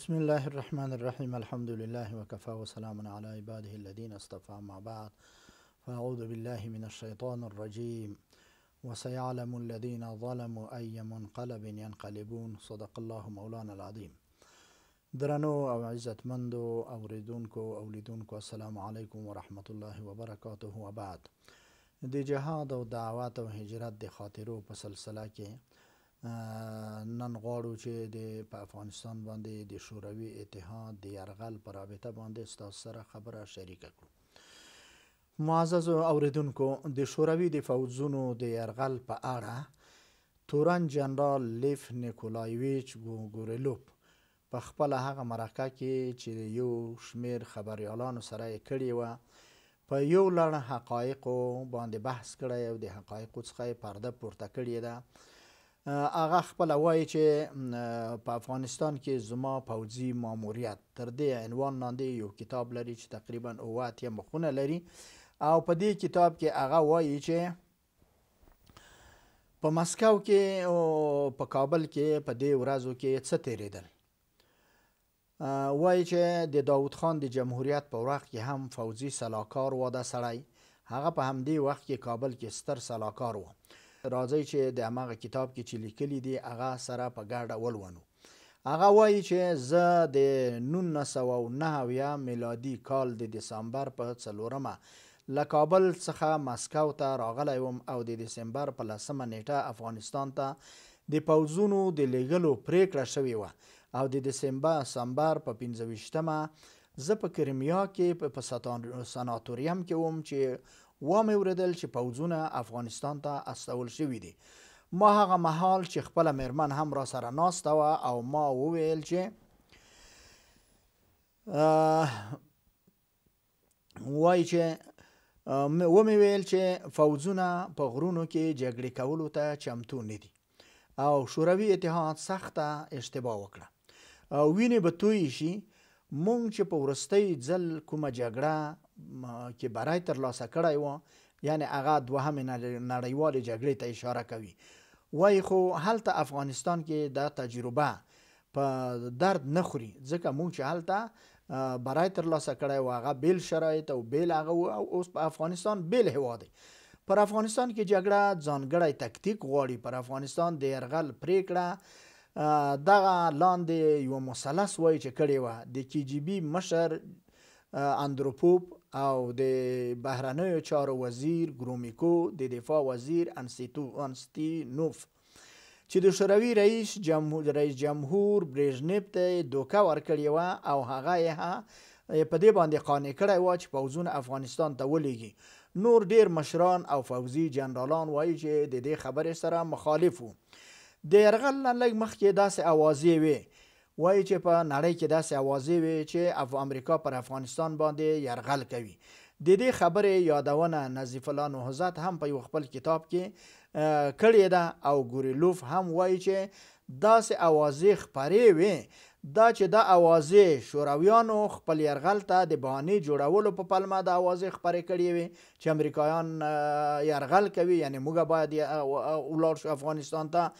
بسم الله الرحمن الرحيم الحمد لله وكفى وسلام على عباده الذين اصطفى مع بعض فأعوذ بالله من الشيطان الرجيم وسيعلم الذين ظلموا أي منقلب ينقلبون صدق الله مولانا العظيم درنو او عزت مندو او ردونكو او لدونكو السلام عليكم ورحمة الله وبركاته وبعد دي جهاد ودعوات دعوات دي خاطرو په نن غواړو چې د په افغانستان باندې د شوروي اتحاد د يرغل پر رابطه باندې ستاسو سره خبره شریکه کړو معزز اوریدونکو د شوروي د فوجونو د يرغل په اړه تورن جنرال لیف نیکولایویچ ګورلوپ په خپل هغه مرکه کې چې یو شمیر خبريالانو سره یې کړی و په یو لړ حقایق باندې بحث کړی او د حقایقو څخه پرده پورته کړی ده هغه خپل وایي چې په افغانستان کې زما پوځي ماموریت تر دې عنوان لاندې یو کتاب لري چې تقریبا اوه اتیا مخونه لري او په دې کتاب کې هغه وایي چې په مسکو کې او په کابل کې په دې ورځو کې څه تیریدل وایي چې د داوود خان د جمهوریت په وخت کې هم فوزي سلاکار واده سړی هغه په همدې وخت کې کابل کې ستر سلاکار و راځي چې د هغه کتاب کې چې لیکلي دي هغه سره په ګډه ولونو هغه وایي چې زه د 1909 میلادي کال د دسامبر په څلورمه له کابل څخه مسکو ته راغلی وم او د دسمبر په لسمه نیټه افغانستان ته د پوځونو د لیږلو پریکړه شوې وه او د دسمبر سمبر په 15 زه په کرمیا کې په سناتوریوم کې وم چې و مې وردل چې پوځونه افغانستان ته استول شوي دي ما هغه مهال چې خپل مېرمن هم را سره ناسته وه او ما وویل چې وای چې و مې ویل چې فوځونه په غرونو کې جګړې کولو ته چمتو نه دي او شوروي اتحاد سخته اشتباه وکړه وینې به توی شي مونږ چې په ورستۍ ځل کومه جګړه کې برای ترلاسه کړی و یعنی هغه دوهمې نړیوالې جګړې ته اشاره کوي وای خو هلته افغانستان کې دا تجربه په درد نه خوري ځکه مونږ چې هلته برای ترلاسه کړی و هغه بیل شرایط او بیل هغه او اوس په افغانستان بیل هوا دی پر افغانستان کې جګړه ځانګړی تکتیک غواړي پر افغانستان د یرغل پریکړه دغه لاندې یو مثلث وای چې کړی و د کی جی بی مشر اندروپوپ او د بهرنیو چارو وزیر ګرومیکو د دفاع وزیر انستیتو انستینوف چې د شوروي رئیس جمهور رئیس جمهور برېژنیف ته دوکه ورکړی و او هغه یې په دې باندې قانع کړی و چې پوځونه افغانستان ته ولیږي نور ډیر مشران او فوزي جنرالان وایي چې د دې خبرې سره مخالف وو د يرغل نه لږ مخکې داسې اوازې وي وایي چې په نړۍ کې داسې اوازې وي چې اف امریکا پر افغانستان باندې يرغل کوي د دې خبرې یادونه نظیف الله نهزت هم په یو خپل کتاب کې کړې ده او ګوریلوف هم وایي چې داسې اوازې خپرې وي دا چې د اوازې شورویانو خپل يرغل ته د بهانه جوړولو په پلمه د اوازې خبرې کړې وي چې امریکایان يرغل کوي یعنی موږ باید ولار شو افغانستان ته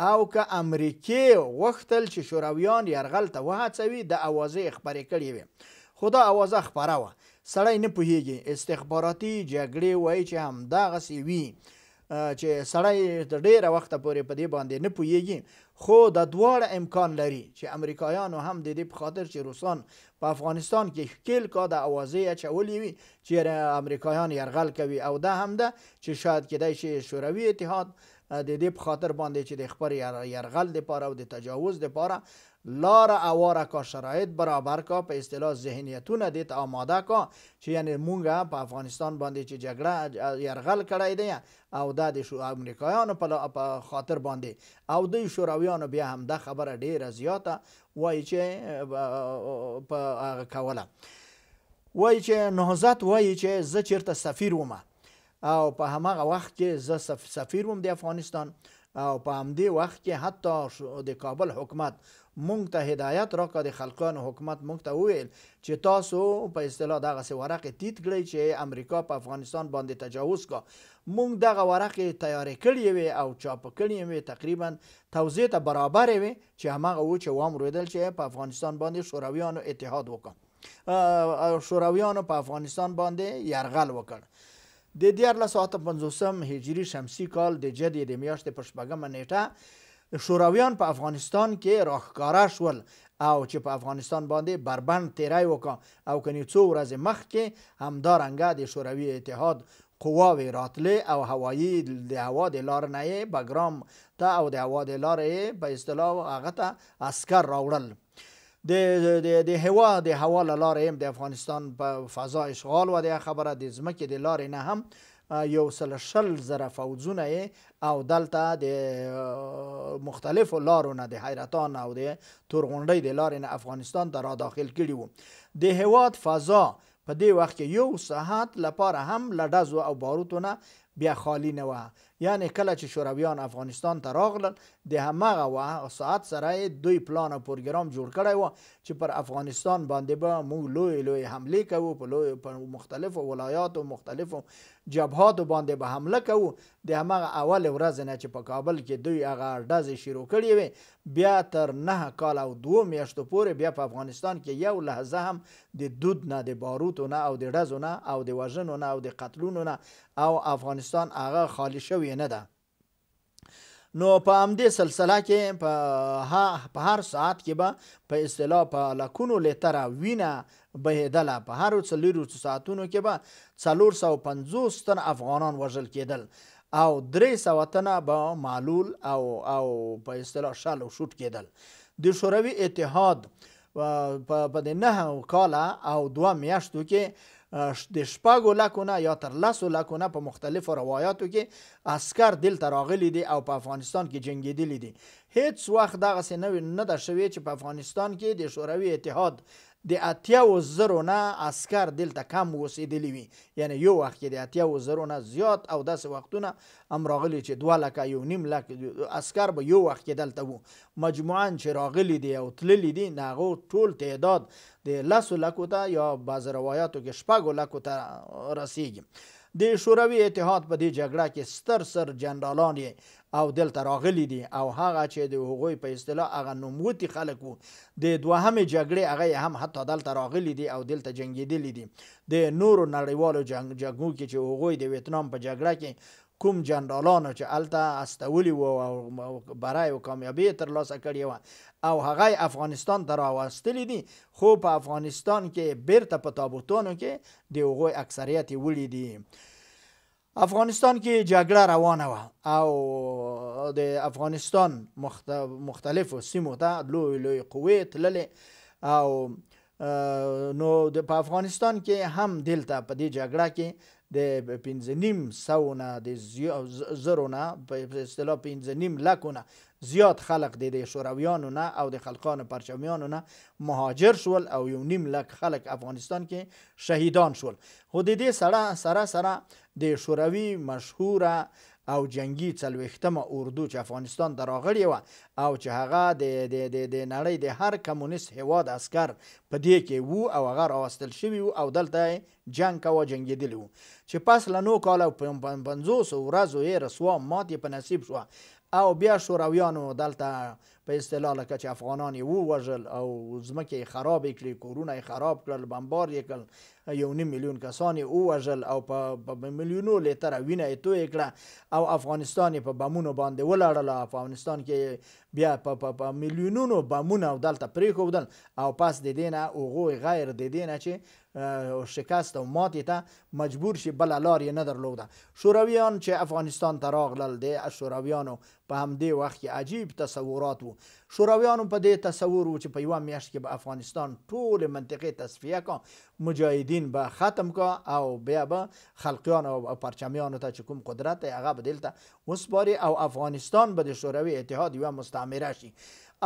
او که امریکې وختل چې شورویان یرغل ته وهڅوي د اوازې خبرې کړې وي خو دا اوازه خبره وه سړی نه پوهیږي استخباراتي جګړې وایي چې همدغسې وي چې سړی د ډیره وخته پورې په دې باندې نه پوهیږي خو د دواړه امکان لري چې امریکایانو هم د دې په خاطر چې روسان په افغانستان کې ښکیل کا د اوازې اچولې وي چې امریکایان یرغل کوي او دا هم ده چې شاید کېدای شي شوروي اتحاد د دې په خاطر باندې چې د خبر يرغل د پاره او د تجاوز د پاره لار اواره کا شرایط برابر کا په اصطلاح ذهنیتونه د آماده کا چې یعنی مونږه په افغانستان باندې چې جګړه يرغل کړای دی او د شو امریکایانو په خاطر باندې او د شورویانو بیا هم د خبره ډیره زیاته وایي چې په کوله وایي چې نهزت وایي چې زه چیرته سفیر ومه او په همغه وخت کې زه سفیر وم د افغانستان او په همدې وخت کې حتی د کابل حکومت مونږ ته هدایت راکړه د خلقانو حکومت مونږ ته وویل چې تاسو په اصطلاح دغه سي ورقه تیت کړئ چې امریکا په افغانستان باندې تجاوز کا مونږ دغه ورقه تیار کړی وي او چاپ کړی وي تقریبا توزیع ته برابر وي چې هغه و چې وام رویدل چې په افغانستان باندې شورویانو اتحاد وکړ شورویانو په افغانستان باندې یرغل وکړ د 1450 هجری شمسی کال د جدی د میاشتې په شپږمه نیټه شورویان په افغانستان کې راخکاره شول او چې په افغانستان باندې بربند تیری وکړه او کنی څو ورځې مخکې همدارنګه د شوروي اتحاد قواوې راتلې او هوایی د هوا د لار نه بګرام ته او د هوا د لارې په اصطلاح هغه ته عسکر راوړل د د د هوا د هوا لاره هم د افغانستان په فضا اشغال و د خبره د زمکه د لارې نه هم یو سل شل زره فوجونه او دلته د مختلفو لارو نه د حیرتان او د تورغونډۍ د لارې نه افغانستان ته را داخل کړي وو د هواد فضا په دې وخت کې یو ساعت لپاره هم لډز او باروتو نه بیا خالی نه وه یعنی کله چې شورویان افغانستان ته راغلل د همغه وه ساعت سره دوی پلان او پروګرام جوړ کړی و چې پر افغانستان باندې به با موږ لوی لوی حملې کوو په لوی په مختلفو ولایاتو مختلفو جبهاتو باندې به حمله کوو د همغه اول ورځ نه چې په کابل کې دوی هغه ډزې شروع کړې وې بیا تر نه کال او دوه میاشتو پورې بیا په افغانستان کې یو لحظه هم د دود نه د باروتو نه او د ډزو نه او د وژنو نه او د قتلونو نه او افغانستان هغه خالی شوی نه ده نو په همدې سلسله کې په ها په هر ساعت کې به په اصطلاح په لکونو لیتره وینه بهېدله په هرو څلورو ساعتونو کې به څلور سوه پنځوس تن افغانان وژل کېدل او درې سوه تنه به معلول او او په اصطلاح شل او شوټ کېدل د شوروي اتحاد په د نهو کاله او دوه میاشتو کې د شپږو لکو نه یا تر لسو لکو نه په مختلفو روایاتو کې عسکر دلته راغلي دي او په افغانستان کې جنګېدلی دي هیڅ وخت دغسې نه نه ده شوې چې په افغانستان کې د شوروي اتحاد د اتیاو زرو نه اسکر دلته کم اوسېدلی وي یعنی یو وخت کې د اتیاو زرو نه زیات او داسې وختونه هم راغلي چې دوه لکه یو نیم لک اسکر به یو وخت کې دلته وو مجموعا چې راغلي دي او تللي دي نه هغو ټول تعداد د لسو لکو ته یا بعض روایاتو کې شپږو لکو ته رسیږي د شوروي اتحاد په دې جګړه کې ستر سر جنرالان او دلته راغلي دي او هغه چې د هغوی په اصطلاح هغه نوموتي خلک وو د دوهمې جګړې هغه هم حتی دلته راغلي دي او دلته جنګېدلی دي د نورو نړیوالو جنګ جګړو کې چې هغوی د ویتنام په جګړه کې کوم جنرالانو چې الته استولی وو او برای او کامیابی تر لاسه کړی و او هغه افغانستان ته راوستلی دي خو په افغانستان کې بیرته په تابوتونو کې د هغوی اکثریت ولی دي افغانستان کې جګړه روانه وه او د افغانستان مخت... مختلفو سیمو ته لوی لوی قوې تللې او نو د په افغانستان کې هم دلته په دې جګړه کې د 15 سو نه د زرو نه په اصطلاح 15 لکونه زیات خلق د شورویانو نه او د خلقانو پرچمیانو نه مهاجر شول او یو نیم لک خلق افغانستان کې شهیدان شول خو د دې سره سره سره د شوروي مشهوره او جنگي څلويختمه اردو چې افغانستان ته راغلی و او چې هغه د د د د نړۍ د هر کمونیست هواد عسكر په دې کې وو او هغه راوستل شوی او دلته جنگ کاوه جنگیدلی وو چې پس لنو کال او 500 ورځو یې رسوا ماتې په نصیب شو او بیا شورویانو دلته په اصطلاح لکه چې افغانان یې ووژل او ځمکې یې خرابې کړې کورونه یې خراب کړل بمبار یې کړل یو نیم میلیون کسان یې ووژل او په میلیونو لیتره وینه یې توی کړه او افغانستان یې په بمونو باندې ولاړله افغانستان کې بیا په میلیونونو بمونه او دلته پرېښودل او پس د دې نه هغوی غیر د دې نه چې شکست او ماتې ته مجبور شي بله لار یې نه درلوده شورویان چې افغانستان ته راغلل د شورویانو په همدې وخت کې عجیب تصورات و شورویانو په دې تصور و چې په یوه میاشت کې به افغانستان ټول منطقې تصفیه کا مجاهدین به ختم کا او بیا به خلقیان او پرچمیانو ته چې کوم قدرت هغه به دلته وسپاري او افغانستان به د شوروي اتحاد یوه مستعمره شي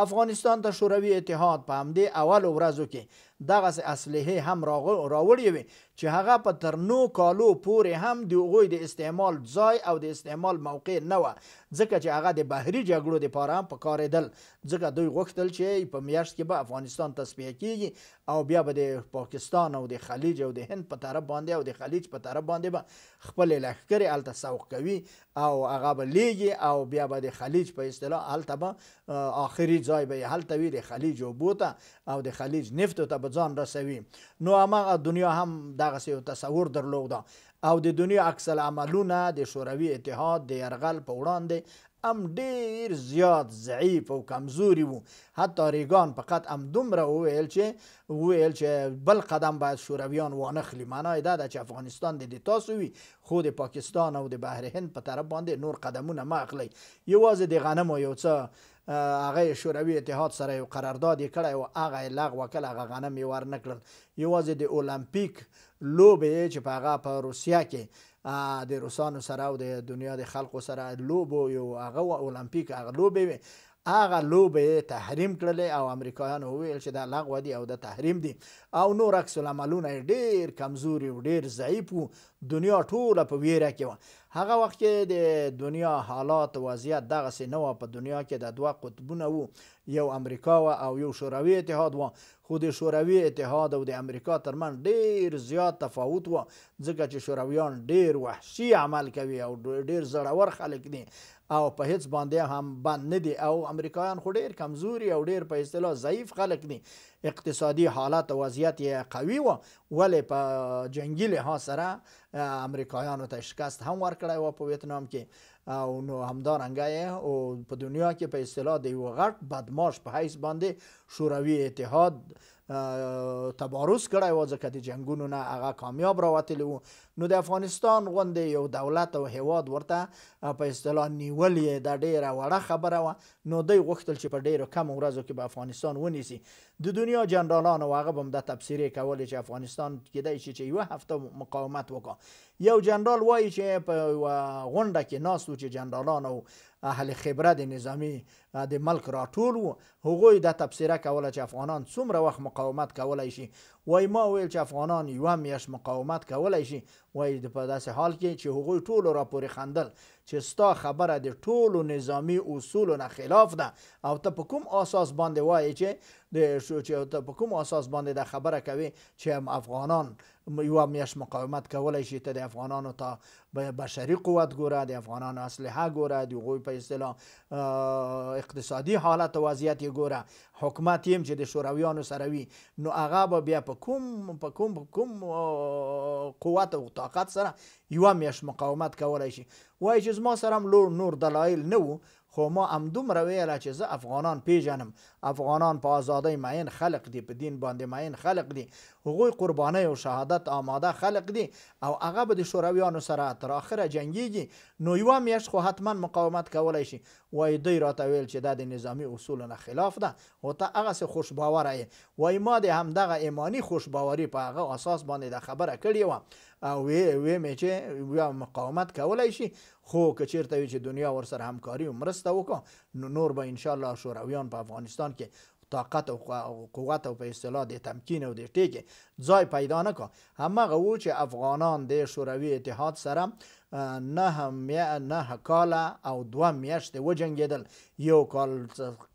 افغانستان د شوروي اتحاد په همدې اولو ورځو کې دغسې اسلحې هم راوړې وې چې هغه په تر نو کالو پورې هم د هغوی د استعمال ځای او د استعمال موقع نه وه ځکه چې هغه د بهري جګړو دپاره هم پکارېدل ځکه دوی غوښتل چې په میاشت کې به افغانستان تصفیه کیږي او بیا به د پاکستان او د خلیج او د هند په طرف باندې او د خلیج په طرف باندې به خپل لښکرې هلته سوق کوي او هغه به لیږي او بیا به د خلیج په اصطلاح هلته به آخري ځای به یې هلته وي د خلیج اوبو ته او د خلیج نفتو ته به ځان رسوي نو هماغه دنیا هم دغسې یو تصور درلوده او د دنیا عکس العملونه د شوروي اتحاد د یرغل په وړاندې ام ډیر زیات ضعیف او کمزوري وو حتی ریګان فقط ام دومره وویل چې وویل چې بل قدم باید شورویان وانخلي معنای دا ده چې افغانستان د تاسو وي خو د پاکستان او د بحر هند په طرف باندې نور قدمونه مه اخلي یوازې د غنمو یو څه هغه شوروي اتحاد سره یو قرارداد کړی او هغه لغوه کړ هغه غنم یې ور نکړل یوازې د المپیک لوبې چې په هغه په روسیه کې د روسانو سره او د دنیا د خلکو سره لوبو یو هغه و المپیک هغه لوبې وي هغه لوبه یې تحریم کړلې او امریکایانو وویل چې دا لغوه دي او د تحریم دي او نور عکس العملونه یې ډېر کمزوري او ډېر ضعیف و دنیا ټوله په ویره کې وه هغه وخت کې د دنیا حالات وضعیت دغسې نه په دنیا کې د دوه قطبونه وو یو امریکا وه او یو شوروي اتحاد وه خو د شوروي اتحاد او د امریکا ترمنځ ډیر زیات تفاوت وه ځکه چې شورویان ډیر وحشي عمل کوي او ډیر زړور خلک دي او په هیڅ باندې هم بند نه دي او امریکایان خو ډیر کمزوري او ډیر په اصطلاح ضعیف خلک دي اقتصادي حالت او وضعیت یې قوي و ولې په جنگي لحاظ سره امریکایانو ته شکست هم ورکړی و په ویتنام کې او نو همدارنګه او په دنیا کې په اصطلاح د یو غټ بدماش په حیث باندې شوروي اتحاد تبارز کړی و ځکه د جنگونو نه هغه کامیاب راوتلی و نو د افغانستان غوندې یو دولت او هیواد ورته په اصطلاح نیولې دا ډیره وړه خبره وه نو دی غوښتل چې په ډیرو کم ورځو کې به افغانستان ونیسي د دنیا جنرالانو هغه به د تبصیرې کولې چې افغانستان کېدای شي چې یو هفته مقاومت وکړي یو جنرال وایي چې په غونډه کې ناست و چې جنرالانو اهل خبره د نظامی د ملک راټول وو هغوی د تبصره کوله چې افغانان څومره وخت مقاومت کولای شي وای ما ویل چې افغانان یو میاش مقاومت کولای شي وای د په داسې حال کې چې هغوی ټولو راپورې خندل چې ستا خبره د ټولو نظامی اصولو نه خلاف ده او ته په کوم اساس باندې وایې چې د چې ته په کوم اساس باندې دا خبره کوي چې افغانان یو میاش مقاومت کولای شي ته د افغانانو ته به بشري قوت ګوره د افغانانو اسلحه ګوره د غوی په اصطلاح اقتصادي حالت او وضعیت ګوره حکومت هم چې د شورویانو سره وي نو هغه به بیا په کوم په کوم کوم قوت او موافقت سره یو میش مقاومت کولای شي وای چې ما سره لور نور دلایل نه وو خو ما همدومره ویله چې زه افغانان پیژنم افغانان په ازادۍ معین خلق دي په دین باندې معین خلق دي هغوی قربانۍ او شهادت آماده خلق دي او هغه به د شورویانو سره تر آخره جنګیږي نو یوه میاشت خو حتما مقاومت کولی شي وای دوی راته ویل چې دا د نظامی اصولو نه خلاف ده خو ته هغسې خوش باوره یې وای ما د همدغه ایماني خوش باوري په هغه اساس باندې دا خبره کړې وه او وی مې چې یا مقاومت کولی شي خو که چیرته وي چې دنیا ورسره همکاري او مرسته وکړه نو نور به انشاءالله شورویان په افغانستان کې طاقت او قوت او په اصطلاح د تمکین او د ټیکې ځای پیدا نه کړ همغه و چې افغانان د شوروي اتحاد سره نه میا نه کاله او دوه میاشتې وجنګېدل یو کال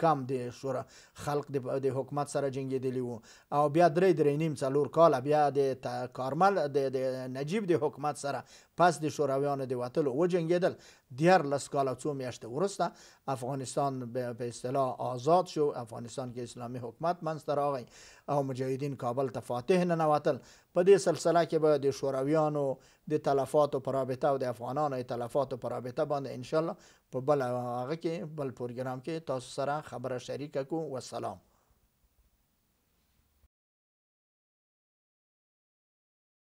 کم د شورا خلق د حکومت سره جنګېدلی وو او بیا درې درې نیم څلور کاله بیا د کارمل د نجیب د حکومت سره پس د شورویانو د وتلو وجنګېدل دیارلس کاله څو میاشتې وروسته افغانستان به اصطلاح آزاد شو افغانستان کې اسلامي حکومت منځته راغی او مجاهدین کابل ته فاتح ننوتل په دې سلسله کې به د شورویانو د تلفاتو په رابطه او د افغانانو د تلفاتو په رابطه باندې انشاءالله په بل هغه کې بل پروګرام کې تاسو سره خبره شریکه کو وسلام